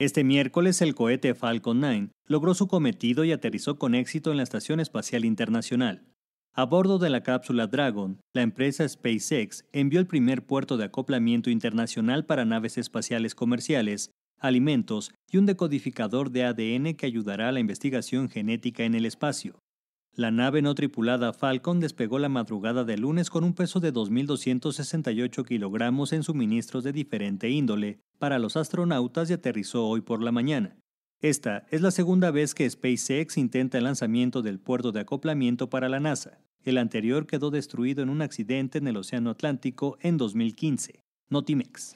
Este miércoles el cohete Falcon 9 logró su cometido y aterrizó con éxito en la Estación Espacial Internacional. A bordo de la cápsula Dragon, la empresa SpaceX envió el primer puerto de acoplamiento internacional para naves espaciales comerciales, alimentos y un decodificador de ADN que ayudará a la investigación genética en el espacio. La nave no tripulada Falcon despegó la madrugada de lunes con un peso de 2.268 kilogramos en suministros de diferente índole para los astronautas y aterrizó hoy por la mañana. Esta es la segunda vez que SpaceX intenta el lanzamiento del puerto de acoplamiento para la NASA. El anterior quedó destruido en un accidente en el Océano Atlántico en 2015. Notimex.